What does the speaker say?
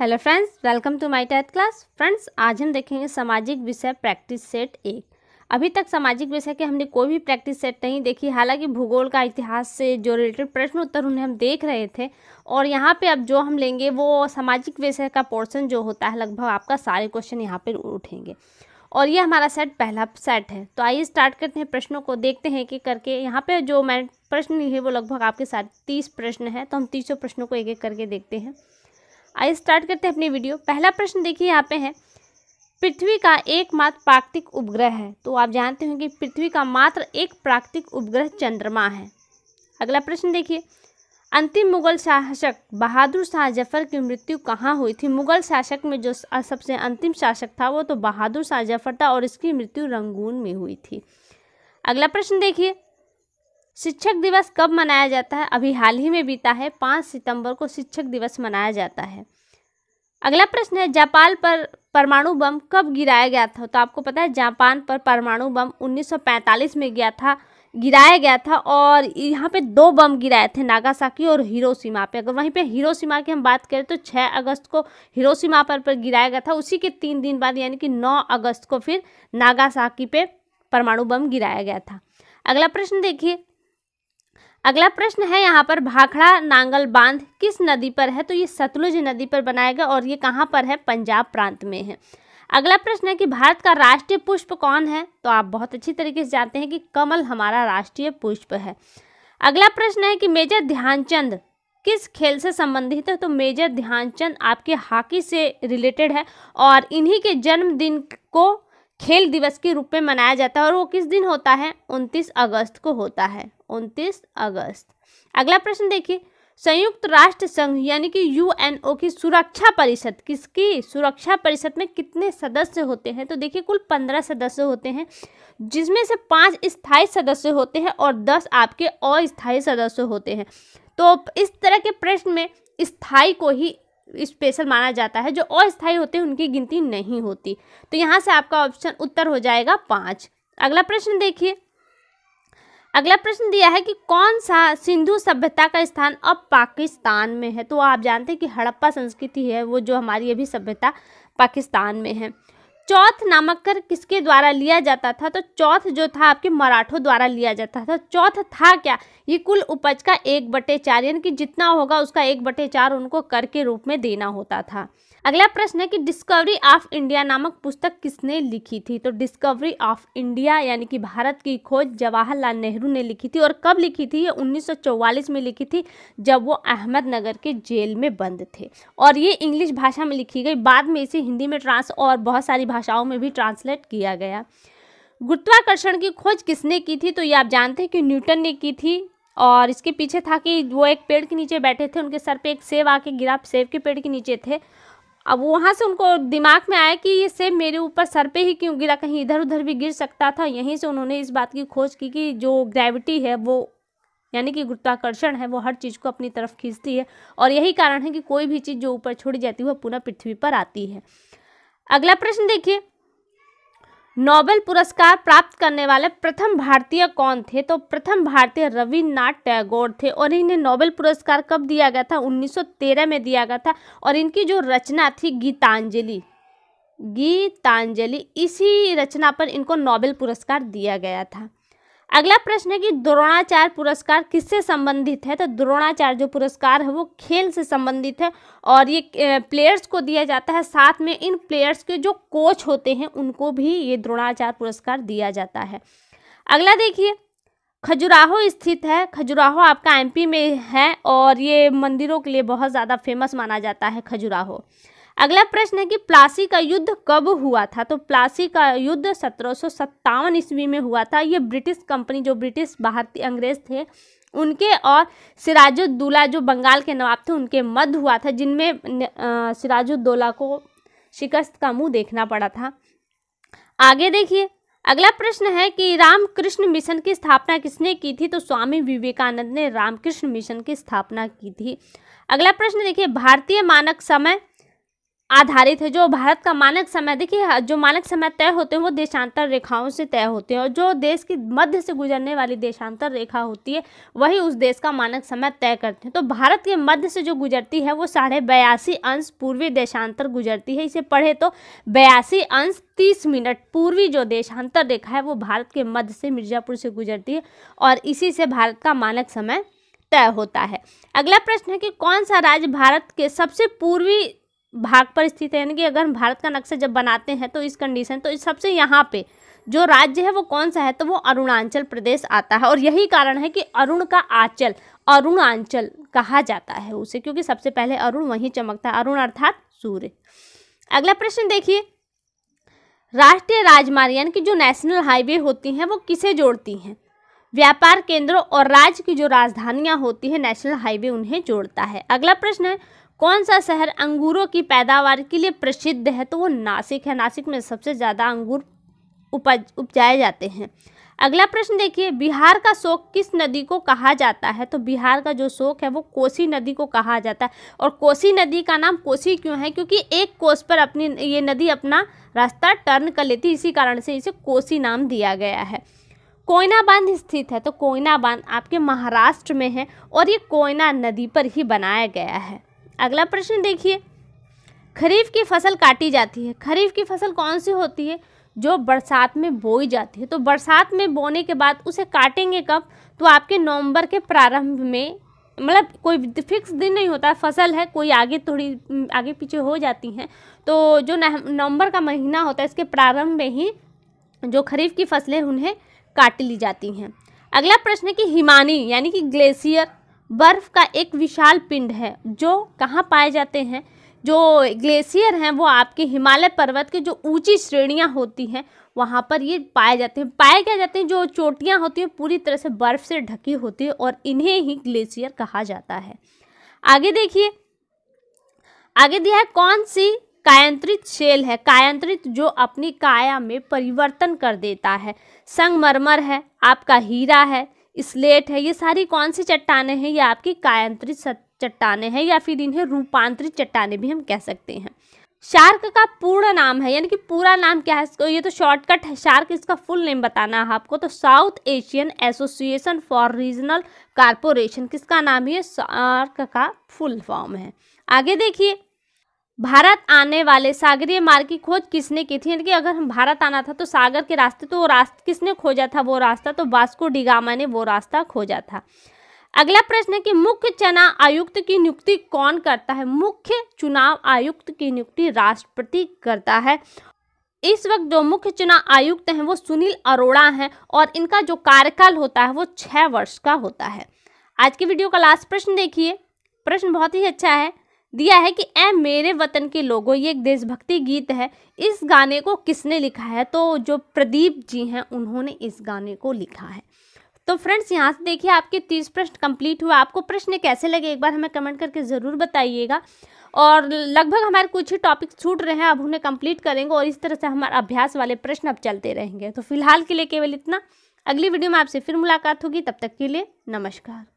hello friends welcome to my tenth class friends आज हम देखेंगे सामाजिक विषय प्रैक्टिस सेट एक अभी तक सामाजिक विषय के हमने कोई भी प्रैक्टिस सेट नहीं देखी हालांकि भूगोल का इतिहास से जो रिलेटेड प्रश्न उत्तर उन्हें हम देख रहे थे और यहाँ पे अब जो हम लेंगे वो सामाजिक विषय का पोर्सन जो होता है लगभग आपका सारे क्वेश्चन यहाँ पर उठेंगे और ये हमारा सेट पहला सेट है तो आइए स्टार्ट करते हैं प्रश्नों को देखते हैं कि करके यहाँ पे जो मैं प्रश्न है वो लगभग आपके साथ तीस प्रश्न है तो हम तीसों प्रश्नों को एक एक करके देखते हैं आइए स्टार्ट करते हैं अपनी वीडियो पहला प्रश्न देखिए यहाँ पे है पृथ्वी का एकमात्र प्राकृतिक उपग्रह है तो आप जानते होंगे पृथ्वी का मात्र एक प्राकृतिक उपग्रह चंद्रमा है अगला प्रश्न देखिए अंतिम मुगल शासक बहादुर शाह जफर की मृत्यु कहाँ हुई थी मुगल शासक में जो सबसे अंतिम शासक था वो तो बहादुर शाह जफर था और इसकी मृत्यु रंगून में हुई थी अगला प्रश्न देखिए शिक्षक दिवस कब मनाया जाता है अभी हाल ही में बीता है पाँच सितंबर को शिक्षक दिवस मनाया जाता है अगला प्रश्न है जापान पर परमाणु बम कब गिराया गया था तो आपको पता है जापान पर परमाणु बम 1945 में गया था गिराया गया था और यहाँ पे दो बम गिराए थे नागासाकी और हिरोशिमा पे अगर वहीं पे हिरोशिमा की हम बात करें तो 6 अगस्त को हिरोशिमा पर पर गिराया गया था उसी के तीन दिन बाद यानी कि 9 अगस्त को फिर नागासाकी पे परमाणु बम गिराया गया था अगला प्रश्न देखिए अगला प्रश्न है यहाँ पर भाखड़ा नांगल बांध किस नदी पर है तो ये सतलुज नदी पर बनाया गया और ये कहाँ पर है पंजाब प्रांत में है अगला प्रश्न है कि भारत का राष्ट्रीय पुष्प कौन है तो आप बहुत अच्छी तरीके से जानते हैं कि कमल हमारा राष्ट्रीय पुष्प है अगला प्रश्न है कि मेजर ध्यानचंद किस खेल से संबंधित है तो मेजर ध्यानचंद आपके हॉकी से रिलेटेड है और इन्हीं के जन्मदिन को खेल दिवस के रूप में मनाया जाता है और वो किस दिन होता है 29 अगस्त को होता है 29 अगस्त अगला प्रश्न देखिए संयुक्त राष्ट्र संघ यानी कि यूएनओ की सुरक्षा परिषद किसकी सुरक्षा परिषद में कितने सदस्य होते हैं तो देखिए कुल पंद्रह सदस्य होते हैं जिसमें से पांच स्थायी सदस्य होते हैं और दस आपके अस्थायी सदस्य होते हैं तो इस तरह के प्रश्न में स्थाई को ही स्पेशल माना जाता है जो अस्थायी होते हैं उनकी गिनती नहीं होती तो यहाँ से आपका ऑप्शन उत्तर हो जाएगा पाँच अगला प्रश्न देखिए अगला प्रश्न दिया है कि कौन सा सिंधु सभ्यता का स्थान अब पाकिस्तान में है तो आप जानते हैं कि हड़प्पा संस्कृति है वो जो हमारी अभी सभ्यता पाकिस्तान में है चौथ कर किसके द्वारा लिया जाता था तो चौथ जो था आपके मराठों द्वारा लिया जाता था चौथ था क्या ये कुल उपज का एक बटे चार यानी कि जितना होगा उसका एक बटे चार उनको कर के रूप में देना होता था अगला प्रश्न है कि डिस्कवरी ऑफ इंडिया नामक पुस्तक किसने लिखी थी तो डिस्कवरी ऑफ इंडिया यानी कि भारत की खोज जवाहरलाल नेहरू ने लिखी थी और कब लिखी थी ये 1944 में लिखी थी जब वो अहमदनगर के जेल में बंद थे और ये इंग्लिश भाषा में लिखी गई बाद में इसे हिंदी में ट्रांस और बहुत सारी भाषाओं में भी ट्रांसलेट किया गया गुरुत्वाकर्षण की खोज किसने की थी तो ये आप जानते हैं कि न्यूटन ने की थी और इसके पीछे था कि वो एक पेड़ के नीचे बैठे थे उनके सर पे एक सेब आके गिरा सेब के पेड़ के नीचे थे अब वहाँ से उनको दिमाग में आया कि ये सेब मेरे ऊपर सर पे ही क्यों गिरा कहीं इधर उधर भी गिर सकता था यहीं से उन्होंने इस बात की खोज की कि जो ग्रेविटी है वो यानी कि गुरुत्वाकर्षण है वो हर चीज़ को अपनी तरफ खींचती है और यही कारण है कि कोई भी चीज़ जो ऊपर छोड़ी जाती है वह पुनः पृथ्वी पर आती है अगला प्रश्न देखिए नोबेल पुरस्कार प्राप्त करने वाले प्रथम भारतीय कौन थे तो प्रथम भारतीय रविन्द्रनाथ टैगोर थे और इन्हें नोबेल पुरस्कार कब दिया गया था 1913 में दिया गया था और इनकी जो रचना थी गीतांजलि गीतांजलि इसी रचना पर इनको नोबेल पुरस्कार दिया गया था अगला प्रश्न है कि द्रोणाचार्य पुरस्कार किससे संबंधित है तो द्रोणाचार्य जो पुरस्कार है वो खेल से संबंधित है और ये प्लेयर्स को दिया जाता है साथ में इन प्लेयर्स के जो कोच होते हैं उनको भी ये द्रोणाचार्य पुरस्कार दिया जाता है अगला देखिए खजुराहो स्थित है खजुराहो आपका एमपी में है और ये मंदिरों के लिए बहुत ज़्यादा फेमस माना जाता है खजुराहो अगला प्रश्न है कि प्लासी का युद्ध कब हुआ था तो प्लासी का युद्ध सत्रह ईस्वी में हुआ था ये ब्रिटिश कंपनी जो ब्रिटिश भारतीय अंग्रेज थे उनके और सिराजुद्दौला जो बंगाल के नवाब थे उनके मध्य हुआ था जिनमें सिराजुद्दौला को शिकस्त का मुंह देखना पड़ा था आगे देखिए अगला प्रश्न है कि रामकृष्ण मिशन की स्थापना किसने की थी तो स्वामी विवेकानंद ने रामकृष्ण मिशन की स्थापना की थी अगला प्रश्न देखिए भारतीय मानक समय आधारित है जो भारत का मानक समय देखिए जो मानक समय तय होते हैं वो देशांतर रेखाओं से तय होते हैं और जो देश की मध्य से गुजरने वाली देशांतर रेखा होती है वही उस देश का मानक समय तय करते हैं तो भारत के मध्य से जो गुजरती है वो साढ़े बयासी अंश पूर्वी देशांतर गुजरती है इसे पढ़े तो बयासी अंश तीस मिनट पूर्वी जो देशांतर रेखा है वो भारत के मध्य से मिर्जापुर से गुजरती है और इसी से भारत का मानक समय तय होता है अगला प्रश्न है कि कौन सा राज्य भारत के सबसे पूर्वी भाग पर स्थित है यानी कि अगर हम भारत का नक्शा जब बनाते हैं तो इस कंडीशन तो इस सबसे यहाँ पे जो राज्य है वो कौन सा है तो वो अरुणाचल प्रदेश आता है और यही कारण है कि अरुण का आंचल अरुणाचल कहा जाता है उसे क्योंकि सबसे पहले अरुण वहीं चमकता है अरुण अर्थात सूर्य अगला प्रश्न देखिए राष्ट्रीय राजमार्ग यानी कि जो नेशनल हाईवे होती हैं वो किसे जोड़ती हैं व्यापार केंद्रों और राज्य की जो राजधानियां होती है नेशनल हाईवे उन्हें जोड़ता है अगला प्रश्न है कौन सा शहर अंगूरों की पैदावार के लिए प्रसिद्ध है तो वो नासिक है नासिक में सबसे ज़्यादा अंगूर उपज उपजाए जाते हैं अगला प्रश्न देखिए बिहार का शोक किस नदी को कहा जाता है तो बिहार का जो शोक है वो कोसी नदी को कहा जाता है और कोसी नदी का नाम कोसी क्यों है क्योंकि एक कोस पर अपनी ये नदी अपना रास्ता टर्न कर लेती इसी कारण से इसे कोसी नाम दिया गया है कोयना बांध स्थित है तो कोयना बांध आपके महाराष्ट्र में है और ये कोयना नदी पर ही बनाया गया है अगला प्रश्न देखिए खरीफ की फसल काटी जाती है खरीफ की फसल कौन सी होती है जो बरसात में बोई जाती है तो बरसात में बोने के बाद उसे काटेंगे कब तो आपके नवंबर के प्रारंभ में मतलब कोई फिक्स दिन नहीं होता फसल है कोई आगे थोड़ी आगे पीछे हो जाती हैं तो जो नवंबर का महीना होता है इसके प्रारंभ में ही जो खरीफ की फसलें उन्हें काट ली जाती हैं अगला प्रश्न है कि हिमानी यानी कि ग्लेशियर बर्फ़ का एक विशाल पिंड है जो कहाँ पाए जाते हैं जो ग्लेशियर हैं वो आपके हिमालय पर्वत की जो ऊंची श्रेणियाँ होती हैं वहाँ पर ये पाए जाते हैं पाए क्या जाते हैं जो चोटियाँ होती हैं पूरी तरह से बर्फ़ से ढकी होती है और इन्हें ही ग्लेशियर कहा जाता है आगे देखिए आगे दिया है कौन सी कायंत्रित शेल है कायंत्रित जो अपनी काया में परिवर्तन कर देता है संगमरमर है आपका हीरा है स्लेट है ये सारी कौन सी चट्टानें हैं ये आपकी कायंत्रित चट्टाने हैं या फिर इन्हें रूपांतरित चट्टाने भी हम कह सकते हैं शार्क का पूर्ण नाम है यानी कि पूरा नाम क्या है इसको ये तो शॉर्टकट है शार्क इसका फुल नेम बताना है आपको तो South Asian association for regional corporation किसका नाम है शार्क का फुल फॉर्म है आगे देखिए भारत आने वाले सागरीय मार्ग की खोज किसने की थी यानी कि अगर हम भारत आना था तो सागर के रास्ते तो वो रास्ता किसने खोजा था वो रास्ता तो वास्को डिगामा ने वो रास्ता खोजा था अगला प्रश्न है कि मुख्य चुनाव आयुक्त की नियुक्ति कौन करता है मुख्य चुनाव आयुक्त की नियुक्ति राष्ट्रपति करता है इस वक्त जो मुख्य चुनाव आयुक्त हैं वो सुनील अरोड़ा हैं और इनका जो कार्यकाल होता है वो छः वर्ष का होता है आज की वीडियो का लास्ट प्रश्न देखिए प्रश्न बहुत ही अच्छा है दिया है कि ऐ मेरे वतन के लोगों ये एक देशभक्ति गीत है इस गाने को किसने लिखा है तो जो प्रदीप जी हैं उन्होंने इस गाने को लिखा है तो फ्रेंड्स यहाँ से देखिए आपके तीस प्रश्न कंप्लीट हुआ आपको प्रश्न कैसे लगे एक बार हमें कमेंट करके ज़रूर बताइएगा और लगभग हमारे कुछ ही टॉपिक छूट रहे हैं अब उन्हें कंप्लीट करेंगे और इस तरह से हमारे अभ्यास वाले प्रश्न अब चलते रहेंगे तो फिलहाल के लिए केवल इतना अगली वीडियो में आपसे फिर मुलाकात होगी तब तक के लिए नमस्कार